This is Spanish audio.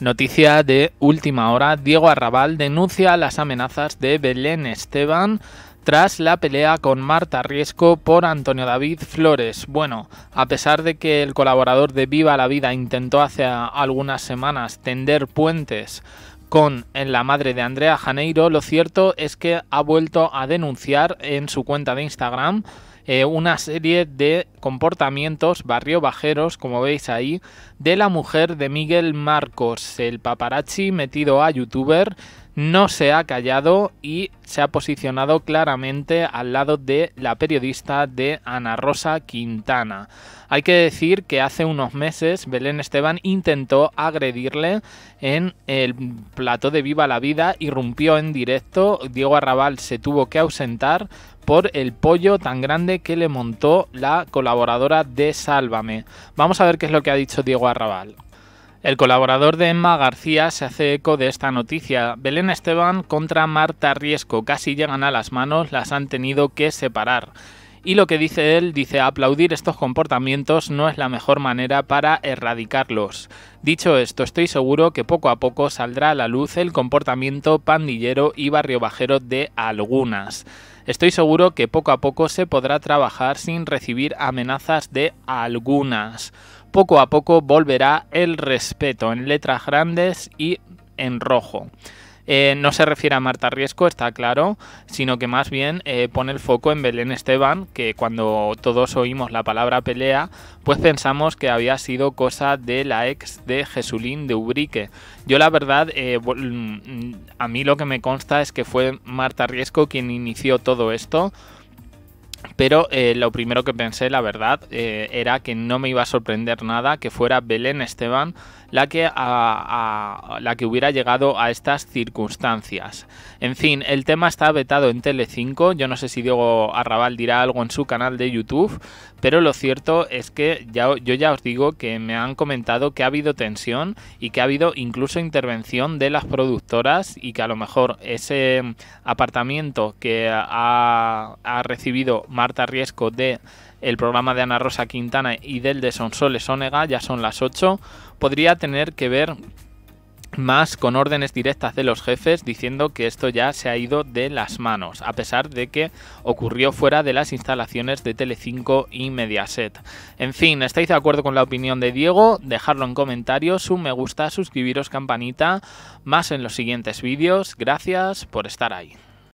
Noticia de última hora, Diego Arrabal denuncia las amenazas de Belén Esteban tras la pelea con Marta Riesco por Antonio David Flores. Bueno, a pesar de que el colaborador de Viva la Vida intentó hace algunas semanas tender puentes con la madre de Andrea Janeiro, lo cierto es que ha vuelto a denunciar en su cuenta de Instagram eh, una serie de comportamientos barrio bajeros, como veis ahí, de la mujer de Miguel Marcos, el paparazzi metido a youtuber no se ha callado y se ha posicionado claramente al lado de la periodista de Ana Rosa Quintana. Hay que decir que hace unos meses Belén Esteban intentó agredirle en el plató de Viva la Vida, y rompió en directo, Diego Arrabal se tuvo que ausentar por el pollo tan grande que le montó la colaboradora de Sálvame. Vamos a ver qué es lo que ha dicho Diego Arrabal. El colaborador de Emma García se hace eco de esta noticia. Belén Esteban contra Marta Riesco. Casi llegan a las manos, las han tenido que separar. Y lo que dice él, dice, aplaudir estos comportamientos no es la mejor manera para erradicarlos. Dicho esto, estoy seguro que poco a poco saldrá a la luz el comportamiento pandillero y barrio bajero de algunas. Estoy seguro que poco a poco se podrá trabajar sin recibir amenazas de algunas. Poco a poco volverá el respeto en letras grandes y en rojo. Eh, no se refiere a Marta Riesco, está claro, sino que más bien eh, pone el foco en Belén Esteban, que cuando todos oímos la palabra pelea, pues pensamos que había sido cosa de la ex de Jesulín de Ubrique. Yo la verdad, eh, mm, a mí lo que me consta es que fue Marta Riesco quien inició todo esto pero eh, lo primero que pensé, la verdad, eh, era que no me iba a sorprender nada que fuera Belén Esteban la que, la que hubiera llegado a estas circunstancias. En fin, el tema está vetado en Tele5. yo no sé si Diego Arrabal dirá algo en su canal de YouTube, pero lo cierto es que ya, yo ya os digo que me han comentado que ha habido tensión y que ha habido incluso intervención de las productoras y que a lo mejor ese mm, apartamiento que ha, recibido a riesgo de el programa de Ana Rosa Quintana y del de Sonsoles Onega, ya son las 8, podría tener que ver más con órdenes directas de los jefes diciendo que esto ya se ha ido de las manos, a pesar de que ocurrió fuera de las instalaciones de Telecinco y Mediaset. En fin, ¿estáis de acuerdo con la opinión de Diego? Dejadlo en comentarios, un me gusta, suscribiros campanita, más en los siguientes vídeos. Gracias por estar ahí.